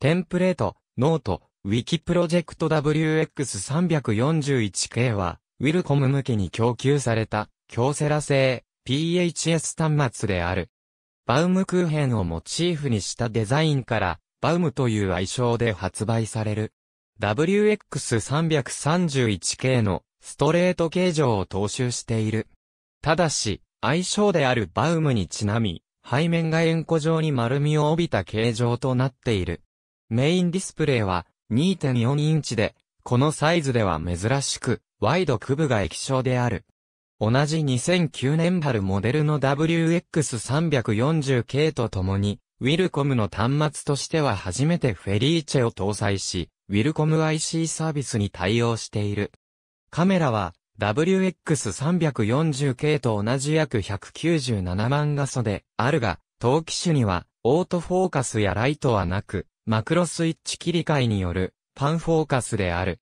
テンプレート、ノート、ウィキプロジェクト WX341K は、ウィルコム向けに供給された、強セラ製、PHS 端末である。バウムクーヘンをモチーフにしたデザインから、バウムという愛称で発売される。WX331K のストレート形状を踏襲している。ただし、愛称であるバウムにちなみ、背面が円弧状に丸みを帯びた形状となっている。メインディスプレイは2.4インチで、このサイズでは珍しく、ワイド区分が液晶である。同じ2009年春モデルの WX340 系とともに、ウィルコムの端末としては初めてフェリーチェを搭載し、ウィルコム IC サービスに対応している。カメラは WX340K と同じ約197万画素であるが、陶器種にはオートフォーカスやライトはなく、マクロスイッチ切り替えによるファンフォーカスである。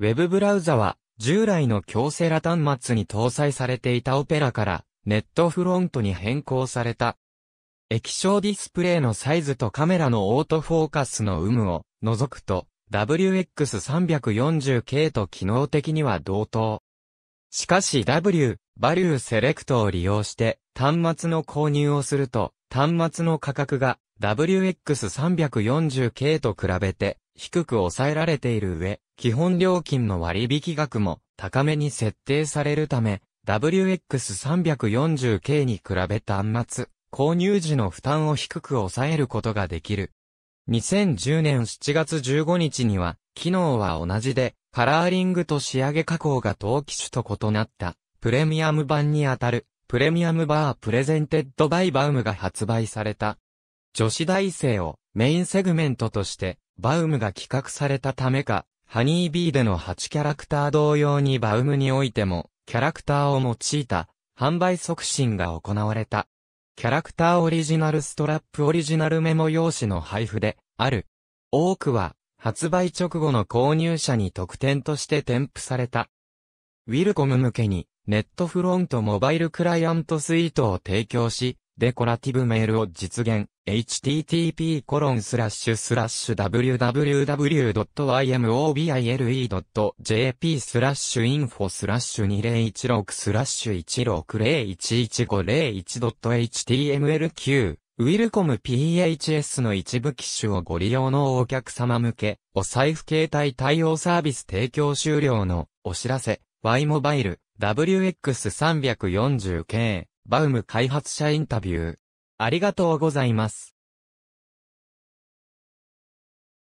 ウェブブラウザは従来の強セラ端末に搭載されていたオペラからネットフロントに変更された。液晶ディスプレイのサイズとカメラのオートフォーカスの有無を除くと WX340K と機能的には同等。しかし W、バリューセレクトを利用して端末の購入をすると端末の価格が WX340K と比べて低く抑えられている上、基本料金の割引額も高めに設定されるため、WX340K に比べ端末、購入時の負担を低く抑えることができる。2010年7月15日には、機能は同じで、カラーリングと仕上げ加工が陶器種と異なった、プレミアム版にあたる、プレミアムバープレゼンテッドバイバウムが発売された。女子大生をメインセグメントとして、バウムが企画されたためか、ハニービーでの8キャラクター同様にバウムにおいても、キャラクターを用いた、販売促進が行われた。キャラクターオリジナルストラップオリジナルメモ用紙の配布で、ある。多くは、発売直後の購入者に特典として添付された。ウィルコム向けに、ネットフロントモバイルクライアントスイートを提供し、デコラティブメールを実現。h t t p w w w i m o b i l e j p スラッシュインフォスラッシュ2016スラッシュ 160115001.html9 ウィルコム PHS の一部機種をご利用のお客様向け、お財布携帯対応サービス提供終了のお知らせ。Y モバイル WX340K バウム開発者インタビュー。ありがとうございます。